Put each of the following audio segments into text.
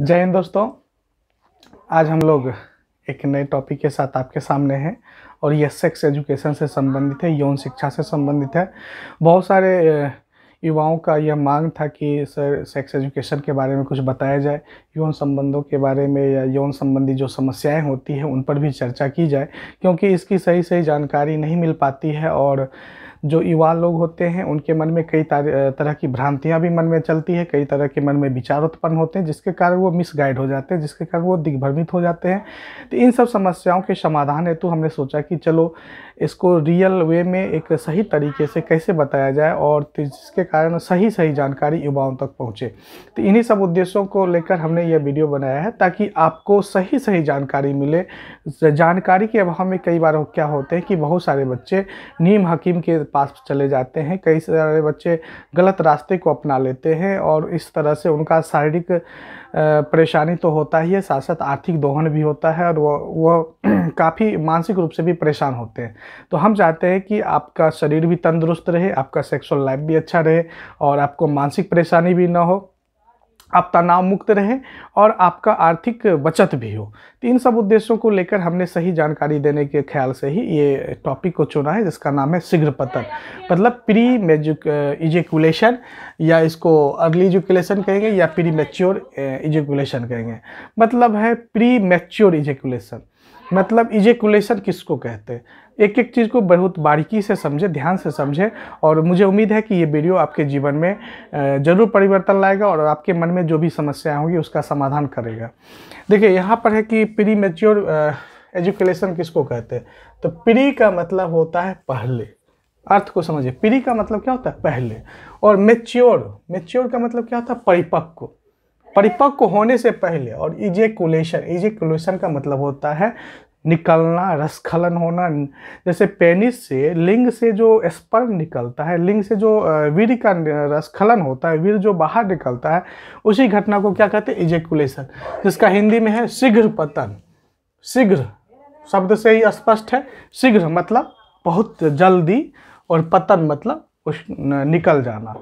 जय हिंद दोस्तों आज हम लोग एक नए टॉपिक के साथ आपके सामने हैं और ये सेक्स एजुकेशन से संबंधित है यौन शिक्षा से संबंधित है बहुत सारे युवाओं का यह मांग था कि सर सेक्स एजुकेशन के बारे में कुछ बताया जाए यौन संबंधों के बारे में या यौन संबंधी जो समस्याएं होती हैं उन पर भी चर्चा की जाए क्योंकि इसकी सही सही जानकारी नहीं मिल पाती है और जो युवा लोग होते हैं उनके मन में कई तरह की भ्रांतियाँ भी मन में चलती है कई तरह के मन में विचार उत्पन्न होते हैं जिसके कारण वो मिसगाइड हो जाते हैं जिसके कारण वो दिग्भ्रमित हो जाते हैं तो इन सब समस्याओं के समाधान हेतु हमने सोचा कि चलो इसको रियल वे में एक सही तरीके से कैसे बताया जाए और जिसके कारण सही सही जानकारी युवाओं तक पहुंचे तो इन्हीं सब उद्देश्यों को लेकर हमने यह वीडियो बनाया है ताकि आपको सही सही जानकारी मिले जानकारी के अभाव में कई बार क्या होते हैं कि बहुत सारे बच्चे नीम हकीम के पास चले जाते हैं कई सारे बच्चे गलत रास्ते को अपना लेते हैं और इस तरह से उनका शारीरिक परेशानी तो होता ही है साथ साथ आर्थिक दोहन भी होता है और वो वो काफ़ी मानसिक रूप से भी परेशान होते हैं तो हम चाहते हैं कि आपका शरीर भी तंदुरुस्त रहे आपका सेक्सुअल लाइफ भी अच्छा रहे और आपको मानसिक परेशानी भी ना हो आप तनाव मुक्त रहें और आपका आर्थिक बचत भी हो तो इन सब उद्देश्यों को लेकर हमने सही जानकारी देने के ख्याल से ही ये टॉपिक को चुना है जिसका नाम है शीघ्र पतन मतलब प्री इजेकुलेशन या इसको अर्ली इजुकुलेशन कहेंगे या प्री मेच्योर इजेकुलेशन कहेंगे मतलब है प्री मेच्योर इजेकुलेशन मतलब इजेकुलेशन किसको कहते हैं एक एक चीज़ को बहुत बारीकी से समझे ध्यान से समझे और मुझे उम्मीद है कि ये वीडियो आपके जीवन में ज़रूर परिवर्तन लाएगा और आपके मन में जो भी समस्याएं होंगी उसका समाधान करेगा देखिए यहाँ पर है कि प्री मेच्योर एजुकेशन किसको कहते हैं तो प्री का मतलब होता है पहले अर्थ को समझिए प्री का मतलब क्या होता है पहले और मेच्योर मेच्योर का मतलब क्या होता है परिपक्व परिपक्व होने से पहले और इजेकुलेशन इजेकुलेशन का मतलब होता है निकलना रसखलन होना जैसे पेनिस से लिंग से जो स्पर्म निकलता है लिंग से जो वीर का रसखलन होता है वीर जो बाहर निकलता है उसी घटना को क्या कहते हैं इजेकुलेशन जिसका हिंदी में है शीघ्र पतन शीघ्र शब्द से ही स्पष्ट है शीघ्र मतलब बहुत जल्दी और पतन मतलब उस निकल जाना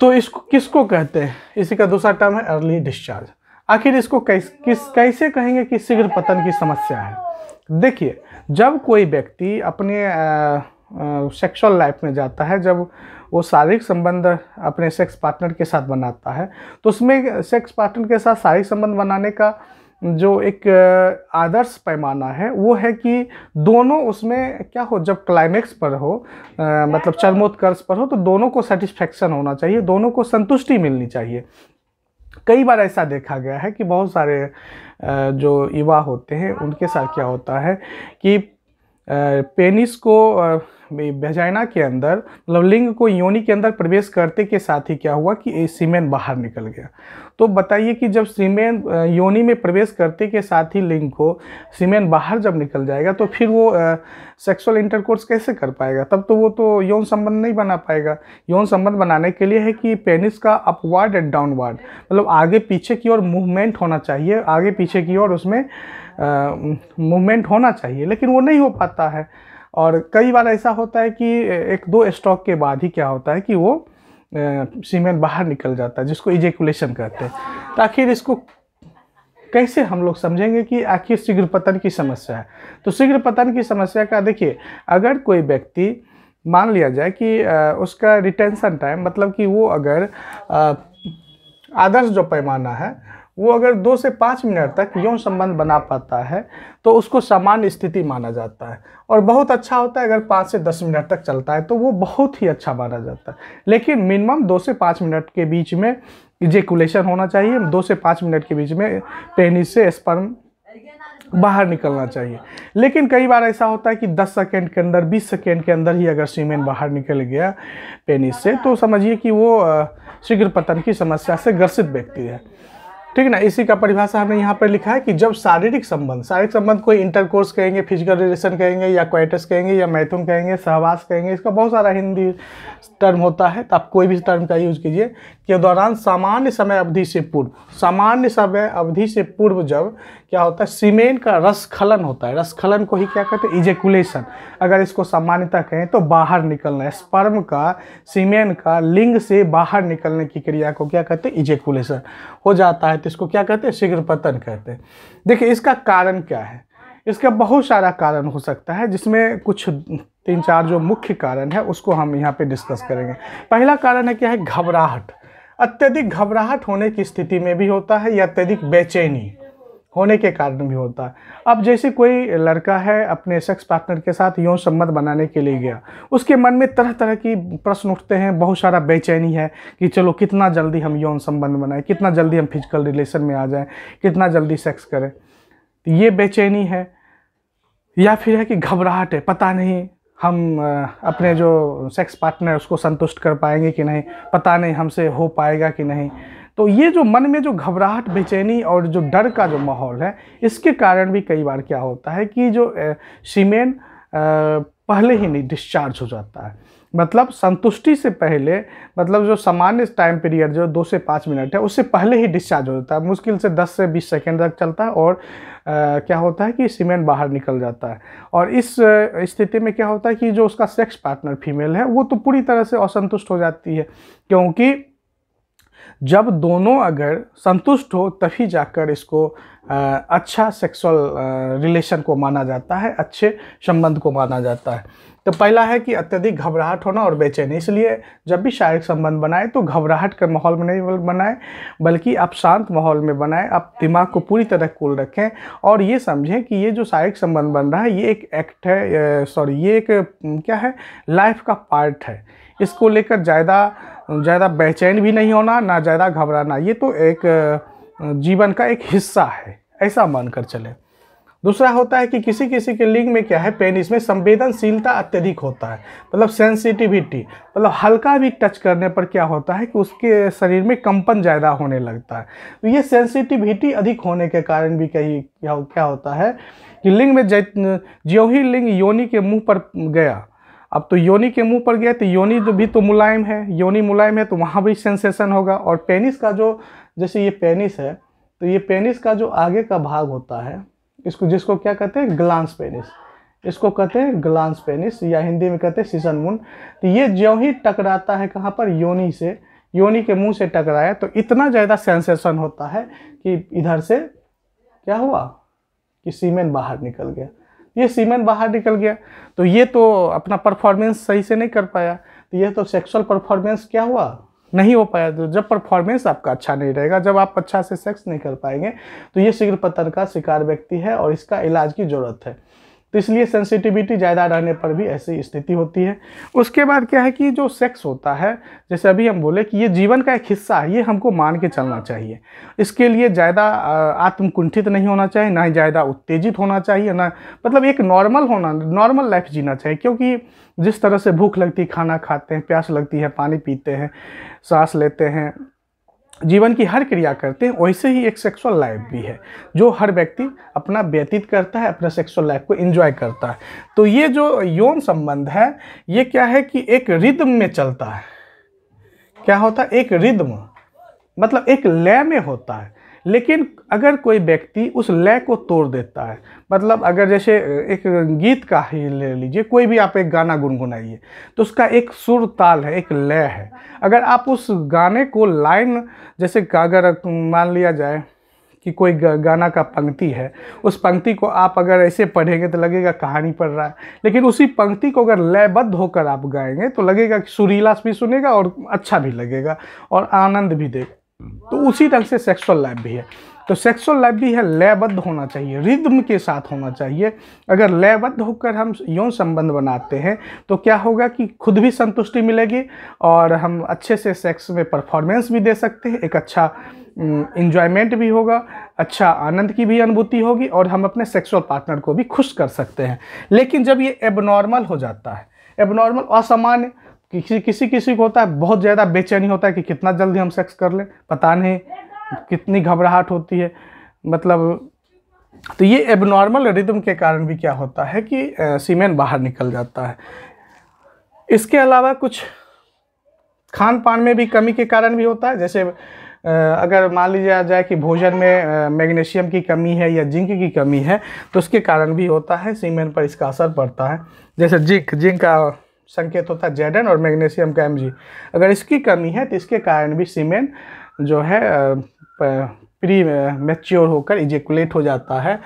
तो इसको किसको कहते हैं इसी का दूसरा टर्म है अर्ली डिस्चार्ज आखिर इसको कैस किस कैसे कहेंगे कि शीघ्र पतन की समस्या है देखिए जब कोई व्यक्ति अपने सेक्सुअल लाइफ में जाता है जब वो शारीरिक संबंध अपने सेक्स पार्टनर के साथ बनाता है तो उसमें सेक्स पार्टनर के साथ शारीरिक संबंध बनाने का जो एक आदर्श पैमाना है वो है कि दोनों उसमें क्या हो जब क्लाइमेक्स पर हो आ, मतलब चरमोत्कर्ष पर हो तो दोनों को सेटिस्फेक्शन होना चाहिए दोनों को संतुष्टि मिलनी चाहिए कई बार ऐसा देखा गया है कि बहुत सारे जो युवा होते हैं उनके साथ क्या होता है कि पेनिस को बेजाइना के अंदर मतलब लिंग को योनि के अंदर प्रवेश करते के साथ ही क्या हुआ कि सीमेन बाहर निकल गया तो बताइए कि जब सीमेन योनि में प्रवेश करते के साथ ही लिंग को सीमेन बाहर जब निकल जाएगा तो फिर वो सेक्सुअल इंटरकोर्स कैसे कर पाएगा तब तो वो तो यौन संबंध नहीं बना पाएगा यौन संबंध बनाने के लिए है कि पेनिस का अपवार्ड एंड डाउनवार्ड मतलब आगे पीछे की ओर मूवमेंट होना चाहिए आगे पीछे की ओर उसमें मूवमेंट होना चाहिए लेकिन वो नहीं हो पाता है और कई बार ऐसा होता है कि एक दो स्ट्रोक के बाद ही क्या होता है कि वो सीमेंट बाहर निकल जाता है जिसको इजेकुलेशन कहते हैं तो आखिर इसको कैसे हम लोग समझेंगे कि आखिर शीघ्र पतन की समस्या है तो शीघ्र पतन की समस्या का देखिए अगर कोई व्यक्ति मान लिया जाए कि उसका रिटेंशन टाइम मतलब कि वो अगर आदर्श जो पैमाना है वो अगर दो से पाँच मिनट तक यौन संबंध बना पाता है तो उसको सामान्य स्थिति माना जाता है और बहुत अच्छा होता है अगर पाँच से दस मिनट तक चलता है तो वो बहुत ही अच्छा माना जाता है लेकिन मिनिमम दो से पाँच मिनट के बीच में इजेकुलेशन होना चाहिए दो से पाँच मिनट के बीच में पेनिस से स्पर्म बाहर निकलना चाहिए लेकिन कई बार ऐसा होता है कि 10 सेकेंड के अंदर 20 सेकेंड के अंदर ही अगर सीमेन बाहर निकल गया पेनिस से तो समझिए कि वो शीघ्र पतन की समस्या से ग्रसित व्यक्ति है ठीक है ना इसी का परिभाषा हमने यहाँ पर लिखा है कि जब शारीरिक संबंध शारीरिक संबंध कोई इंटरकोर्स कहेंगे फिजिकल रिलेशन कहेंगे या क्वाइटस कहेंगे या मैथुन कहेंगे सहवास कहेंगे इसका बहुत सारा हिंदी टर्म होता है तो आप कोई भी टर्म का यूज़ कीजिए के दौरान सामान्य समय अवधि से पूर्व सामान्य समय अवधि से पूर्व जब क्या होता है सीमेंट का रसखलन होता है रसखलन को ही क्या कहते हैं इजेकुलेशन अगर इसको सामान्यता कहें तो बाहर निकलना है स्पर्म का सीमेंट का लिंग से बाहर निकलने की क्रिया को क्या कहते हैं इजेकुलेशन हो जाता है तो इसको क्या कहते हैं शीघ्र पतन कहते हैं देखिए इसका कारण क्या है इसका बहुत सारा कारण हो सकता है जिसमें कुछ तीन चार जो मुख्य कारण है उसको हम यहाँ पे डिस्कस करेंगे पहला कारण है क्या है घबराहट अत्यधिक घबराहट होने की स्थिति में भी होता है या अत्यधिक बेचैनी होने के कारण भी होता है अब जैसे कोई लड़का है अपने सेक्स पार्टनर के साथ यौन संबंध बनाने के लिए गया उसके मन में तरह तरह की प्रश्न उठते हैं बहुत सारा बेचैनी है कि चलो कितना जल्दी हम यौन संबंध बनाएं कितना जल्दी हम फिजिकल रिलेशन में आ जाएं कितना जल्दी सेक्स करें ये बेचैनी है या फिर है कि घबराहट है पता नहीं हम अपने जो सेक्स पार्टनर उसको संतुष्ट कर पाएंगे कि नहीं पता नहीं हमसे हो पाएगा कि नहीं तो ये जो मन में जो घबराहट बेचैनी और जो डर का जो माहौल है इसके कारण भी कई बार क्या होता है कि जो सीमेन पहले ही नहीं डिस्चार्ज हो जाता है मतलब संतुष्टि से पहले मतलब जो सामान्य टाइम पीरियड जो दो से पाँच मिनट है उससे पहले ही डिस्चार्ज हो जाता है मुश्किल से दस से बीस सेकेंड तक चलता है और आ, क्या होता है कि सीमेंट बाहर निकल जाता है और इस स्थिति में क्या होता है कि जो उसका सेक्स पार्टनर फीमेल है वो तो पूरी तरह से असंतुष्ट हो जाती है क्योंकि जब दोनों अगर संतुष्ट हो तभी जाकर इसको आ, अच्छा सेक्सुअल रिलेशन को माना जाता है अच्छे संबंध को माना जाता है तो पहला है कि अत्यधिक घबराहट होना और बेचैनी इसलिए जब भी शारीरिक संबंध बनाएं तो घबराहट के माहौल में नहीं बनाएं बल्कि आप शांत माहौल में बनाएं आप दिमाग को पूरी तरह कूल रखें और ये समझें कि ये जो शारीरिक संबंध बन रहा है ये एक एक्ट है सॉरी ये एक क्या है लाइफ का पार्ट है इसको लेकर ज़्यादा ज़्यादा बेचैन भी नहीं होना ना ज़्यादा घबराना ये तो एक जीवन का एक हिस्सा है ऐसा मानकर चलें दूसरा होता है कि किसी किसी के लिंग में क्या है पेनिस में संवेदनशीलता अत्यधिक होता है मतलब सेंसिटिविटी मतलब हल्का भी टच करने पर क्या होता है कि उसके शरीर में कंपन ज़्यादा होने लगता है तो ये सेंसिटिविटी अधिक होने के कारण भी कहीं क्या क्या होता है कि लिंग में ज्यों ही लिंग योनि के मुँह पर गया अब तो योनि के मुंह पर गया तो योनि जो तो भी तो मुलायम है योनि मुलायम है तो वहाँ भी सेंसेशन होगा और पेनिस का जो जैसे ये पेनिस है तो ये पेनिस का जो आगे का भाग होता है इसको जिसको क्या कहते हैं ग्लांस पेनिस इसको कहते हैं ग्लांस पेनिस या हिंदी में कहते हैं सीसन मून तो ये ज्यों ही टकराता है कहाँ पर योनी से योनी के मुंह से टकराया तो इतना ज़्यादा सेंसेशन होता है कि इधर से क्या हुआ कि सीमेन बाहर निकल गया ये सीमेन बाहर निकल गया तो ये तो अपना परफॉर्मेंस सही से नहीं कर पाया तो ये तो सेक्सुअल परफॉर्मेंस क्या हुआ नहीं हो पाया तो जब परफॉर्मेंस आपका अच्छा नहीं रहेगा जब आप अच्छा से सेक्स नहीं कर पाएंगे तो ये शीघ्र पतन का शिकार व्यक्ति है और इसका इलाज की ज़रूरत है तो इसलिए सेंसिटिविटी ज़्यादा रहने पर भी ऐसी स्थिति होती है उसके बाद क्या है कि जो सेक्स होता है जैसे अभी हम बोले कि ये जीवन का एक हिस्सा है ये हमको मान के चलना चाहिए इसके लिए ज़्यादा आत्मकुंठित नहीं होना चाहिए ना ही ज़्यादा उत्तेजित होना चाहिए ना मतलब एक नॉर्मल होना नॉर्मल लाइफ जीना चाहिए क्योंकि जिस तरह से भूख लगती खाना खाते हैं प्यास लगती है पानी पीते हैं सांस लेते हैं जीवन की हर क्रिया करते हैं वैसे ही एक सेक्सुअल लाइफ भी है जो हर व्यक्ति अपना व्यतीत करता है अपना सेक्सुअल लाइफ को एंजॉय करता है तो ये जो यौन संबंध है ये क्या है कि एक रिदम में चलता है क्या होता है एक रिदम मतलब एक लय में होता है लेकिन अगर कोई व्यक्ति उस लय को तोड़ देता है मतलब अगर जैसे एक गीत का ही ले लीजिए कोई भी आप एक गाना गुनगुनाइए तो उसका एक सुर ताल है एक लय है अगर आप उस गाने को लाइन जैसे अगर मान लिया जाए कि कोई गाना का पंक्ति है उस पंक्ति को आप अगर ऐसे पढ़ेंगे तो लगेगा कहानी पढ़ रहा है लेकिन उसी पंक्ति को अगर लयबद्ध होकर आप गाएंगे तो लगेगा कि सुरीला भी सुनेगा और अच्छा भी लगेगा और आनंद भी देगा तो उसी ढंग से सेक्सुअल लाइफ भी है तो सेक्सुअल लाइफ भी है लयबद्ध होना चाहिए रिद्म के साथ होना चाहिए अगर लयबद्ध होकर हम यौन संबंध बनाते हैं तो क्या होगा कि खुद भी संतुष्टि मिलेगी और हम अच्छे से सेक्स में परफॉर्मेंस भी दे सकते हैं एक अच्छा इन्जॉयमेंट भी होगा अच्छा आनंद की भी अनुभूति होगी और हम अपने सेक्सुअल पार्टनर को भी खुश कर सकते हैं लेकिन जब ये एबनॉर्मल हो जाता है एबनॉर्मल असामान्य किसी किसी किसी को होता है बहुत ज़्यादा बेचैनी होता है कि कितना जल्दी हम सेक्स कर लें पता नहीं कितनी घबराहट होती है मतलब तो ये एबनॉर्मल रिदम के कारण भी क्या होता है कि सीमेन बाहर निकल जाता है इसके अलावा कुछ खान पान में भी कमी के कारण भी होता है जैसे अगर मान लिया जाए कि भोजन में मैग्नीशियम की कमी है या जिंक की कमी है तो उसके कारण भी होता है सीमेन पर इसका असर पड़ता है जैसे जिंक जिंक का संकेत होता है जेडन और मैग्नीशियम का एम अगर इसकी कमी है तो इसके कारण भी सीमेन जो है प्री मेच्योर होकर इजेकुलेट हो जाता है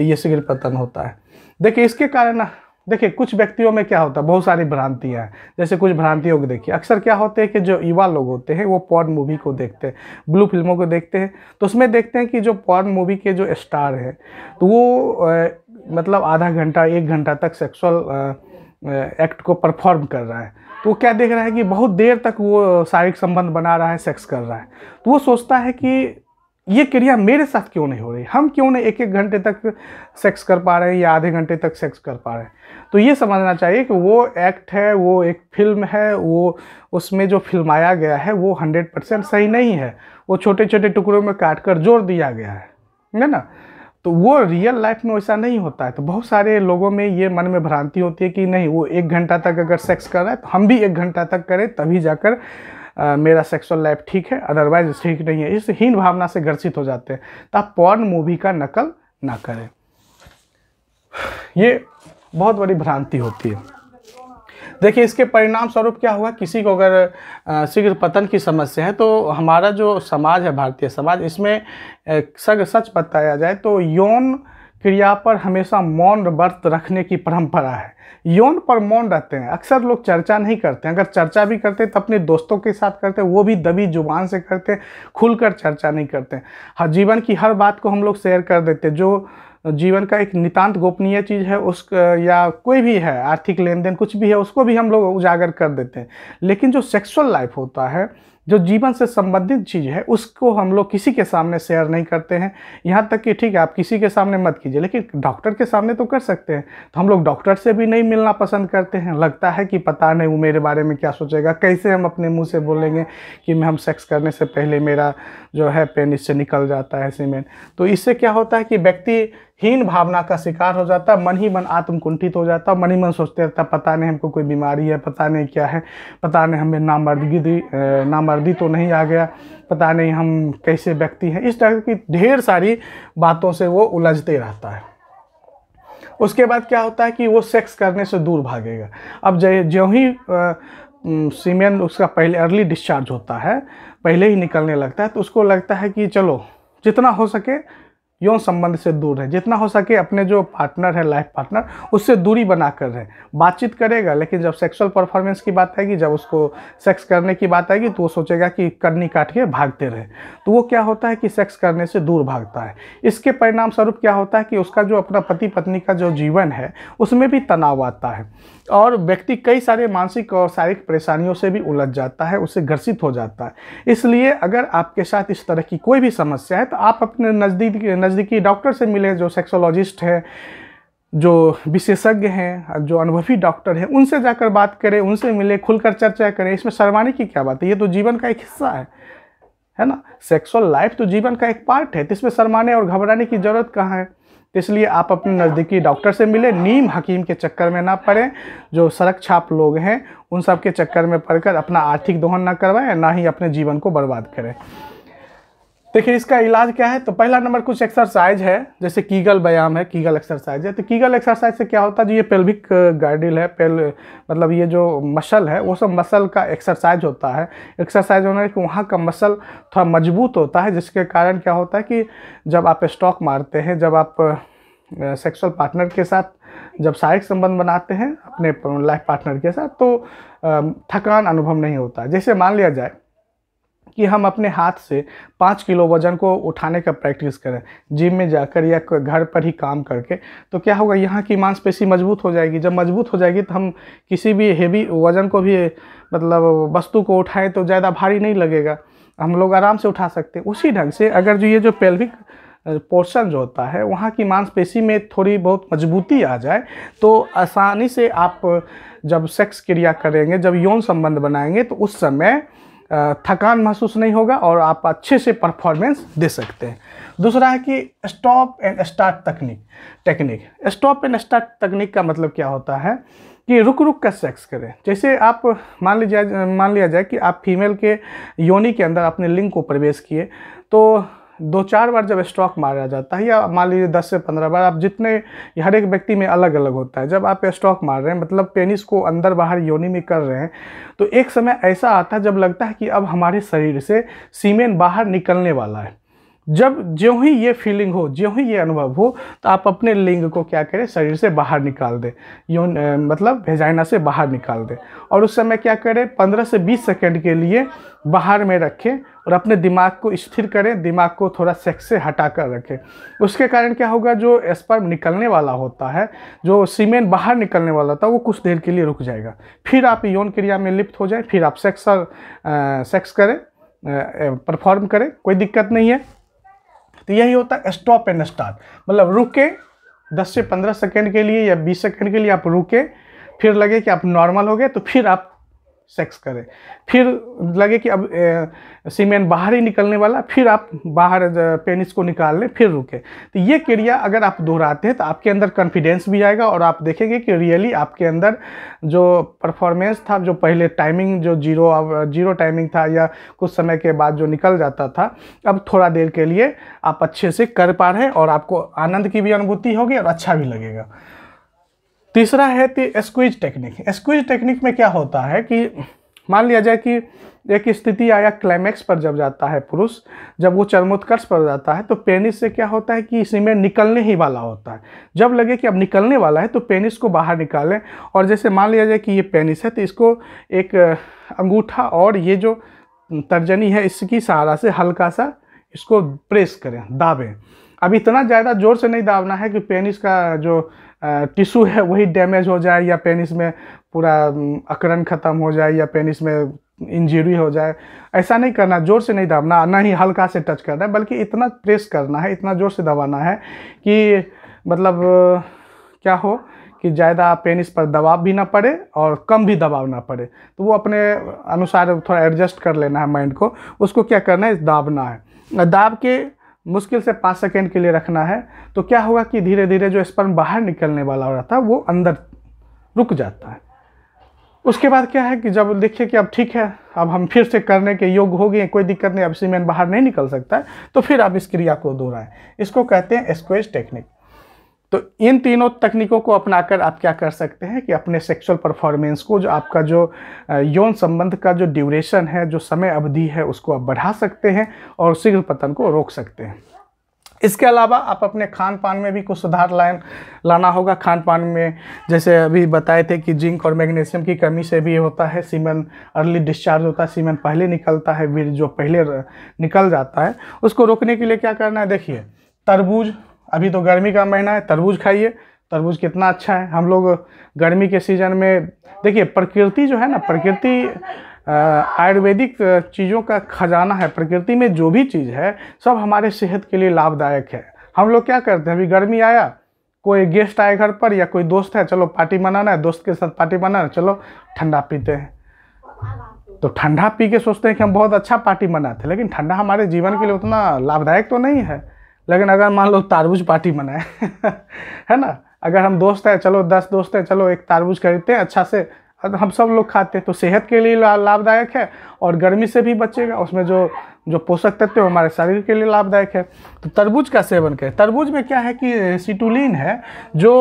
ये शीघ्र पतन होता है देखिए इसके कारण देखिए कुछ व्यक्तियों में क्या होता है बहुत सारी भ्रांतियाँ हैं जैसे कुछ भ्रांतियों को देखिए अक्सर क्या होते हैं कि जो युवा लोग होते हैं वो पॉर्न मूवी को देखते हैं ब्लू फिल्मों को देखते हैं तो उसमें देखते हैं कि जो पॉर्न मूवी के जो स्टार हैं तो वो आ, मतलब आधा घंटा एक घंटा तक सेक्सुअल एक्ट को परफॉर्म कर रहा है तो वो क्या देख रहा है कि बहुत देर तक वो शारीरिक संबंध बना रहा है सेक्स कर रहा है तो वो सोचता है कि ये क्रिया मेरे साथ क्यों नहीं हो रही हम क्यों नहीं एक एक घंटे तक सेक्स कर पा रहे हैं या आधे घंटे तक सेक्स कर पा रहे हैं तो ये समझना चाहिए कि वो एक्ट है वो एक फिल्म है वो उसमें जो फिल्माया गया है वो हंड्रेड परसेंट सही नहीं है वो छोटे छोटे टुकड़ों में काट कर जोड़ दिया गया है ना तो वो रियल लाइफ में वैसा नहीं होता है तो बहुत सारे लोगों में ये मन में भ्रांति होती है कि नहीं वो एक घंटा तक अगर सेक्स कर रहा है तो हम भी एक घंटा तक करें तभी जाकर आ, मेरा सेक्सुअल लाइफ ठीक है अदरवाइज ठीक नहीं है इस हीन भावना से ग्रसित हो जाते हैं तो आप पॉर्न मूवी का नकल ना करें ये बहुत बड़ी भ्रांति होती है देखिए इसके परिणाम स्वरूप क्या हुआ किसी को अगर शीघ्र पतन की समस्या है तो हमारा जो समाज है भारतीय समाज इसमें सग सच बताया जाए तो यौन क्रिया पर हमेशा मौन व्रत रखने की परंपरा है यौन पर मौन रहते हैं अक्सर लोग चर्चा नहीं करते अगर चर्चा भी करते तो अपने दोस्तों के साथ करते वो भी दबी जुबान से करते हैं खुलकर चर्चा नहीं करते हर हाँ, जीवन की हर बात को हम लोग शेयर कर देते हैं जो जीवन का एक नितांत गोपनीय चीज़ है उस या कोई भी है आर्थिक लेन देन कुछ भी है उसको भी हम लोग उजागर कर देते हैं लेकिन जो सेक्सुअल लाइफ होता है जो जीवन से संबंधित चीज़ है उसको हम लोग किसी के सामने शेयर नहीं करते हैं यहाँ तक कि ठीक है आप किसी के सामने मत कीजिए लेकिन डॉक्टर के सामने तो कर सकते हैं तो हम लोग डॉक्टर से भी नहीं मिलना पसंद करते हैं लगता है कि पता नहीं वो मेरे बारे में क्या सोचेगा कैसे हम अपने मुंह से बोलेंगे कि हम सेक्स करने से पहले मेरा जो है पेन इससे निकल जाता है सीमेंट तो इससे क्या होता है कि व्यक्ति हीन भावना का शिकार हो जाता मन ही मन आत्मकुंठित हो जाता मन ही मन सोचते रहता पता नहीं हमको कोई बीमारी है पता नहीं क्या है पता नहीं हमें नामर्दगी दी नामर्दी तो नहीं आ गया पता नहीं हम कैसे व्यक्ति हैं इस तरह की ढेर सारी बातों से वो उलझते रहता है उसके बाद क्या होता है कि वो सेक्स करने से दूर भागेगा अब ज्यों ही सीमेन उसका पहले अर्ली डिस्चार्ज होता है पहले ही निकलने लगता है तो उसको लगता है कि चलो जितना हो सके यौन संबंध से दूर रहें जितना हो सके अपने जो पार्टनर है लाइफ पार्टनर उससे दूरी बना कर रहें बातचीत करेगा लेकिन जब सेक्सुअल परफॉर्मेंस की बात आएगी जब उसको सेक्स करने की बात आएगी तो वो सोचेगा कि करनी काट के भागते रहे तो वो क्या होता है कि सेक्स करने से दूर भागता है इसके परिणाम स्वरूप क्या होता है कि उसका जो अपना पति पत्नी का जो जीवन है उसमें भी तनाव आता है और व्यक्ति कई सारे मानसिक और शारीरिक परेशानियों से भी उलझ जाता है उससे ग्रसित हो जाता है इसलिए अगर आपके साथ इस तरह की कोई भी समस्या है तो आप अपने नज़दीक नज़दीकी डॉक्टर से मिले जो सेक्सोलॉजिस्ट हैं जो विशेषज्ञ हैं जो अनुभवी डॉक्टर हैं उनसे जाकर बात करें उनसे मिले खुलकर चर्चा करें इसमें शर्माने की क्या बात है ये तो जीवन का एक हिस्सा है है ना सेक्सुअल लाइफ तो जीवन का एक पार्ट है तो इसमें शर्माने और घबराने की ज़रूरत कहाँ है तो इसलिए आप अपने नज़दीकी डॉक्टर से मिले नीम हकीम के चक्कर में ना पड़ें जो सड़क छाप लोग हैं उन सब के चक्कर में पड़कर अपना आर्थिक दोहन ना करवाएं ना ही अपने जीवन को बर्बाद करें देखिए इसका इलाज क्या है तो पहला नंबर कुछ एक्सरसाइज है जैसे कीगल व्यायाम है कीगल एक्सरसाइज है तो कीगल एक्सरसाइज से क्या होता है जो ये पेल्विक गार्डिल है पेल मतलब ये जो मसल है वो सब मसल का एक्सरसाइज होता है एक्सरसाइज होने कि वहाँ का मसल थोड़ा मजबूत होता है जिसके कारण क्या होता है कि जब आप स्टॉक मारते हैं जब आप सेक्सुअल पार्टनर के साथ जब शारीरिक संबंध बनाते हैं अपने लाइफ पार्टनर के साथ तो थकान अनुभव नहीं होता जैसे मान लिया जाए कि हम अपने हाथ से पाँच किलो वज़न को उठाने का प्रैक्टिस करें जिम में जाकर या घर पर ही काम करके तो क्या होगा यहाँ की मांसपेशी मजबूत हो जाएगी जब मजबूत हो जाएगी तो हम किसी भी हेवी वज़न को भी मतलब वस्तु को उठाएं तो ज़्यादा भारी नहीं लगेगा हम लोग आराम से उठा सकते हैं उसी ढंग से अगर जो ये जो पेल्विक पोर्शन जो होता है वहाँ की मांसपेशी में थोड़ी बहुत मजबूती आ जाए तो आसानी से आप जब सेक्स क्रिया करेंगे जब यौन संबंध बनाएंगे तो उस समय थकान महसूस नहीं होगा और आप अच्छे से परफॉर्मेंस दे सकते हैं दूसरा है कि स्टॉप एंड स्टार्ट तकनीक टेक्निक स्टॉप एंड स्टार्ट तकनीक का मतलब क्या होता है कि रुक रुक कर सेक्स करें जैसे आप मान लीजिए मान लिया जाए कि आप फीमेल के योनि के अंदर अपने लिंग को प्रवेश किए तो दो चार बार जब स्टॉक मारा जाता है या मान लीजिए दस से पंद्रह बार आप जितने हर एक व्यक्ति में अलग अलग होता है जब आप स्टॉक मार रहे हैं मतलब पेनिस को अंदर बाहर योनि में कर रहे हैं तो एक समय ऐसा आता है जब लगता है कि अब हमारे शरीर से सीमेन बाहर निकलने वाला है जब ज्यों ही ये फीलिंग हो ज्यों ही ये अनुभव हो तो आप अपने लिंग को क्या करें शरीर से बाहर निकाल दें यौन मतलब भेजाइना से बाहर निकाल दें और उस समय क्या करें पंद्रह से बीस सेकेंड के लिए बाहर में रखें और अपने दिमाग को स्थिर करें दिमाग को थोड़ा सेक्स से हटा कर रखें उसके कारण क्या होगा जो स्पर्म निकलने वाला होता है जो सीमेन बाहर निकलने वाला होता है वो कुछ देर के लिए रुक जाएगा फिर आप यौन क्रिया में लिप्त हो जाए फिर आप सेक्स आ, सेक्स करें परफॉर्म करें कोई दिक्कत नहीं है तो यही होता है स्टॉप एंड स्टार्ट मतलब रुके 10 से 15 सेकंड के लिए या 20 सेकंड के लिए आप रुके फिर लगे कि आप नॉर्मल हो गए तो फिर आप सेक्स करें फिर लगे कि अब सीमेन बाहर ही निकलने वाला फिर आप बाहर पेनिस को निकाल लें फिर रुके तो ये क्रिया अगर आप दोहराते हैं तो आपके अंदर कॉन्फिडेंस भी आएगा और आप देखेंगे कि रियली आपके अंदर जो परफॉर्मेंस था जो पहले टाइमिंग जो जीरो जीरो टाइमिंग था या कुछ समय के बाद जो निकल जाता था अब थोड़ा देर के लिए आप अच्छे से कर पा रहे हैं और आपको आनंद की भी अनुभूति होगी और अच्छा भी लगेगा तीसरा है कि स्क्वीज टेक्निक स्क्वीज टेक्निक में क्या होता है कि मान लिया जाए कि एक स्थिति आया क्लाइमैक्स पर जब जाता है पुरुष जब वो चरमोत्कर्ष पर जाता है तो पेनिस से क्या होता है कि इसी में निकलने ही वाला होता है जब लगे कि अब निकलने वाला है तो पेनिस को बाहर निकालें और जैसे मान लिया जाए कि ये पेनिस है तो इसको एक अंगूठा और ये जो तर्जनी है इसकी सहारा से हल्का सा इसको प्रेस करें दाबें अब इतना ज़्यादा ज़ोर से नहीं दाबना है कि पेनिस का जो टिश्यू है वही डैमेज हो जाए या पेनिस में पूरा अकड़न ख़त्म हो जाए या पेनिस में इंजरी हो जाए ऐसा नहीं करना ज़ोर से नहीं दबना ना ही हल्का से टच करना है बल्कि इतना प्रेस करना है इतना ज़ोर से दबाना है कि मतलब क्या हो कि ज़्यादा पेनिस पर दबाव भी ना पड़े और कम भी दबाव ना पड़े तो वो अपने अनुसार थोड़ा एडजस्ट कर लेना है माइंड को उसको क्या करना है दाबना है दाब के मुश्किल से पाँच सेकेंड के लिए रखना है तो क्या होगा कि धीरे धीरे जो स्पर्म बाहर निकलने वाला हो रहता है वो अंदर रुक जाता है उसके बाद क्या है कि जब देखिए कि अब ठीक है अब हम फिर से करने के योग हो गए कोई दिक्कत नहीं अब सीमेंट बाहर नहीं निकल सकता है तो फिर आप इस क्रिया को दोहराएं इसको कहते हैं स्क्वेज टेक्निक तो इन तीनों तकनीकों को अपनाकर आप क्या कर सकते हैं कि अपने सेक्सुअल परफॉर्मेंस को जो आपका जो यौन संबंध का जो ड्यूरेशन है जो समय अवधि है उसको आप बढ़ा सकते हैं और शीघ्र पतन को रोक सकते हैं इसके अलावा आप अपने खान पान में भी कुछ सुधार लाए लाना होगा खान पान में जैसे अभी बताए थे कि जिंक और मैग्नीशियम की कमी से भी होता है सीमन अर्ली डिस्चार्ज होता है सीमन पहले निकलता है वीर जो पहले निकल जाता है उसको रोकने के लिए क्या करना है देखिए तरबूज अभी तो गर्मी का महीना है तरबूज खाइए तरबूज कितना अच्छा है हम लोग गर्मी के सीज़न में देखिए प्रकृति जो है ना प्रकृति आयुर्वेदिक चीज़ों का खजाना है प्रकृति में जो भी चीज़ है सब हमारे सेहत के लिए लाभदायक है हम लोग क्या करते हैं अभी गर्मी आया कोई गेस्ट आए घर पर या कोई दोस्त है चलो पार्टी मनाना है दोस्त के साथ पार्टी मनाना चलो ठंडा पीते हैं तो ठंडा पी के सोचते हैं कि हम बहुत अच्छा पार्टी मनाते हैं लेकिन ठंडा हमारे जीवन के लिए उतना लाभदायक तो नहीं है लेकिन अगर मान लो तारबूज पार्टी मनाए है ना अगर हम दोस्त हैं चलो दस दोस्त हैं चलो एक तारबूज खरीदते हैं अच्छा से हम सब लोग खाते हैं तो सेहत के लिए लाभदायक है और गर्मी से भी बचेगा उसमें जो जो पोषक तत्व है हमारे शरीर के लिए लाभदायक है तो तरबूज का सेवन करें तरबूज में क्या है कि सिटुलिन है जो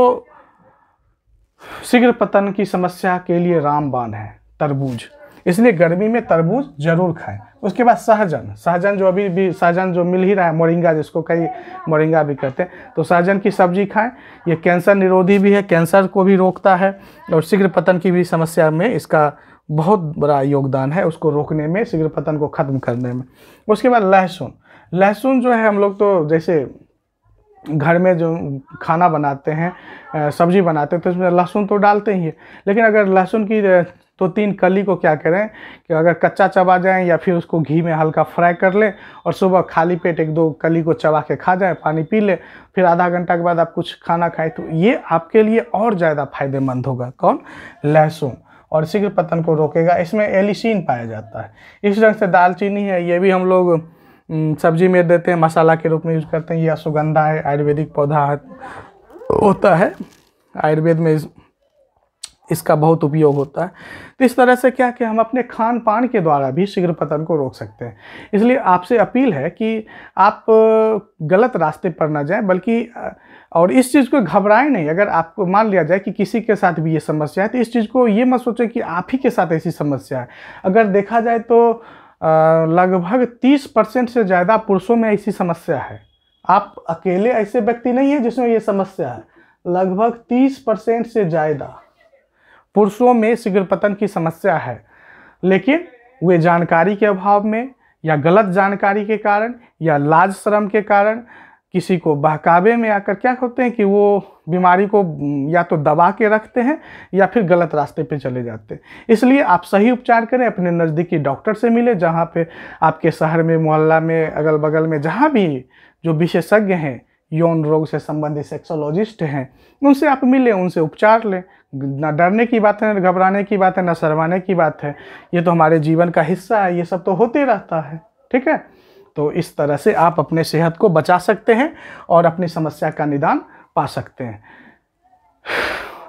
शीघ्र पतन की समस्या के लिए रामबान है तरबूज इसलिए गर्मी में तरबूज जरूर खाएं उसके बाद सहजन सहजन जो अभी भी सहजन जो मिल ही रहा है मोरिंगा जिसको कई मोरिंगा भी कहते हैं तो सहजन की सब्जी खाएं ये कैंसर निरोधी भी है कैंसर को भी रोकता है और शीघ्र पतन की भी समस्या में इसका बहुत बड़ा योगदान है उसको रोकने में शीघ्र पतन को ख़त्म करने में उसके बाद लहसुन लहसुन जो है हम लोग तो जैसे घर में जो खाना बनाते हैं सब्जी बनाते हैं तो इसमें लहसुन तो डालते ही है लेकिन अगर लहसुन की तो तीन कली को क्या करें कि अगर कच्चा चबा जाएं या फिर उसको घी में हल्का फ्राई कर लें और सुबह खाली पेट एक दो कली को चबा के खा जाएं पानी पी लें फिर आधा घंटा के बाद आप कुछ खाना खाएं तो ये आपके लिए और ज़्यादा फायदेमंद होगा कौन लहसुन और शीघ्र पतन को रोकेगा इसमें एलिसिन पाया जाता है इस ढंग से दालचीनी है ये भी हम लोग सब्जी में देते हैं मसाला के रूप में यूज करते हैं या सुगंधा है आयुर्वेदिक पौधा होता है आयुर्वेद में इसका बहुत उपयोग होता है तो इस तरह से क्या कि हम अपने खान पान के द्वारा भी शीघ्र पतन को रोक सकते हैं इसलिए आपसे अपील है कि आप गलत रास्ते पर ना जाएं बल्कि और इस चीज़ को घबराएं नहीं अगर आपको मान लिया जाए कि किसी के साथ भी ये समस्या है तो इस चीज़ को ये मत सोचें कि आप ही के साथ ऐसी समस्या है अगर देखा जाए तो लगभग तीस परसेंट से ज़्यादा पुरुषों में ऐसी समस्या है आप अकेले ऐसे व्यक्ति नहीं है जिसमें ये समस्या है लगभग तीस परसेंट से ज़्यादा पुरुषों में शीघ्र पतन की समस्या है लेकिन वे जानकारी के अभाव में या गलत जानकारी के कारण या लाज शर्म के कारण किसी को बहकावे में आकर क्या होते हैं कि वो बीमारी को या तो दबा के रखते हैं या फिर गलत रास्ते पे चले जाते हैं इसलिए आप सही उपचार करें अपने नज़दीकी डॉक्टर से मिले जहाँ पे आपके शहर में मोहल्ला में अगल बगल में जहाँ भी जो विशेषज्ञ हैं यौन रोग से संबंधित सेक्सोलॉजिस्ट हैं उनसे आप मिलें उनसे उपचार लें ना डरने की बात है ना घबराने की बात है ना शर्माने की बात है ये तो हमारे जीवन का हिस्सा है ये सब तो होते रहता है ठीक है तो इस तरह से आप अपने सेहत को बचा सकते हैं और अपनी समस्या का निदान पा सकते हैं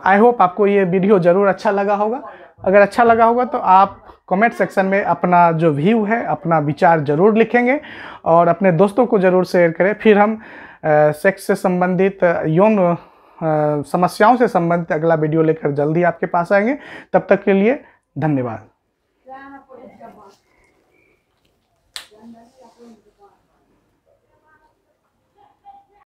आई होप आपको ये वीडियो ज़रूर अच्छा लगा होगा अगर अच्छा लगा होगा तो आप कमेंट सेक्शन में अपना जो व्यू है अपना विचार ज़रूर लिखेंगे और अपने दोस्तों को ज़रूर शेयर करें फिर हम सेक्स से संबंधित यौन समस्याओं से संबंधित अगला वीडियो लेकर जल्द ही आपके पास आएंगे तब तक के लिए धन्यवाद